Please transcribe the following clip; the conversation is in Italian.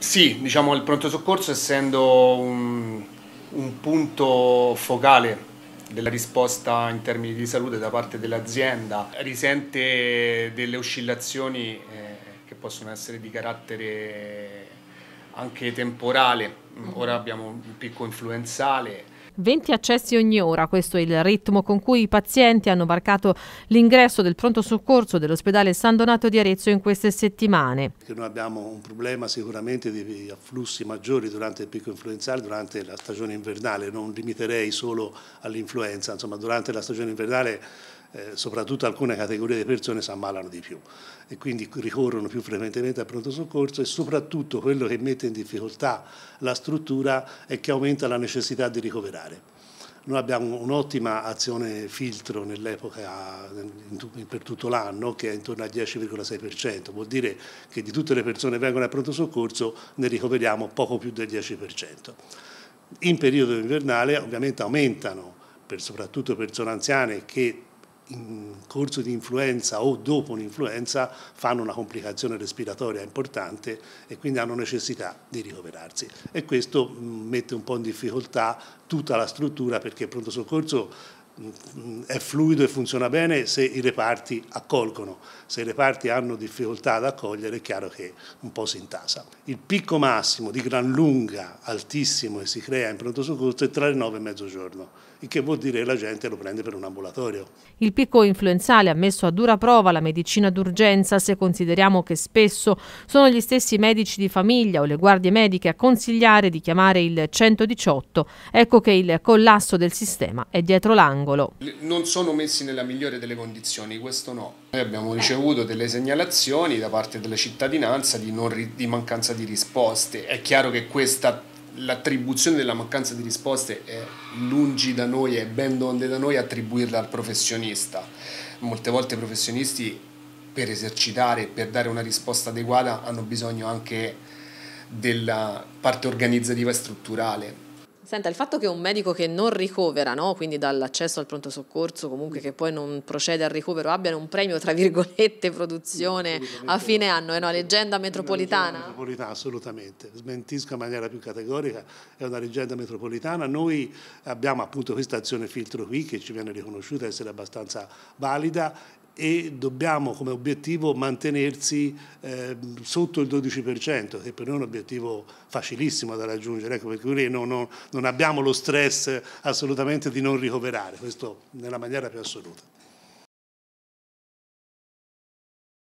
Sì, diciamo il pronto soccorso essendo un, un punto focale della risposta in termini di salute da parte dell'azienda risente delle oscillazioni eh, che possono essere di carattere anche temporale, mm-hmm. ora abbiamo un picco influenzale, 20 accessi ogni ora, questo è il ritmo con cui i pazienti hanno varcato l'ingresso del pronto soccorso dell'ospedale San Donato di Arezzo in queste settimane. Noi abbiamo un problema sicuramente di afflussi maggiori durante il picco influenzale, durante la stagione invernale, non limiterei solo all'influenza, insomma durante la stagione invernale eh, soprattutto alcune categorie di persone si ammalano di più e quindi ricorrono più frequentemente al pronto soccorso e soprattutto quello che mette in difficoltà la struttura è che aumenta la necessità di ricoverare. Noi abbiamo un'ottima azione filtro nell'epoca, per tutto l'anno, che è intorno al 10,6%, vuol dire che di tutte le persone che vengono al pronto soccorso ne ricoveriamo poco più del 10%. In periodo invernale ovviamente aumentano, per soprattutto persone anziane che in corso di influenza o dopo un'influenza fanno una complicazione respiratoria importante e quindi hanno necessità di ricoverarsi e questo mm, mette un po' in difficoltà tutta la struttura perché il pronto soccorso è fluido e funziona bene se i reparti accolgono, se i reparti hanno difficoltà ad accogliere è chiaro che un po' si intasa. Il picco massimo di gran lunga altissimo che si crea in pronto soccorso è tra le 9 e mezzogiorno, il che vuol dire che la gente lo prende per un ambulatorio. Il picco influenzale ha messo a dura prova la medicina d'urgenza se consideriamo che spesso sono gli stessi medici di famiglia o le guardie mediche a consigliare di chiamare il 118, ecco che il collasso del sistema è dietro l'angolo dell'angolo. Non sono messi nella migliore delle condizioni, questo no. Noi abbiamo ricevuto delle segnalazioni da parte della cittadinanza di, di mancanza di risposte. È chiaro che questa l'attribuzione della mancanza di risposte è lungi da noi, è ben donde da noi attribuirla al professionista. Molte volte i professionisti per esercitare, per dare una risposta adeguata hanno bisogno anche della parte organizzativa e strutturale Senta, il fatto che un medico che non ricovera, no? quindi dall'accesso al pronto soccorso, comunque che poi non procede al ricovero, abbiano un premio, tra virgolette, produzione a fine anno, è una leggenda metropolitana? Una leggenda metropolitana, assolutamente, smentisco in maniera più categorica, è una leggenda metropolitana. Noi abbiamo appunto questa azione filtro qui che ci viene riconosciuta essere abbastanza valida e dobbiamo come obiettivo mantenersi eh, sotto il 12%, che per noi è un obiettivo facilissimo da raggiungere, ecco, perché cui non, non abbiamo lo stress assolutamente di non ricoverare, questo nella maniera più assoluta.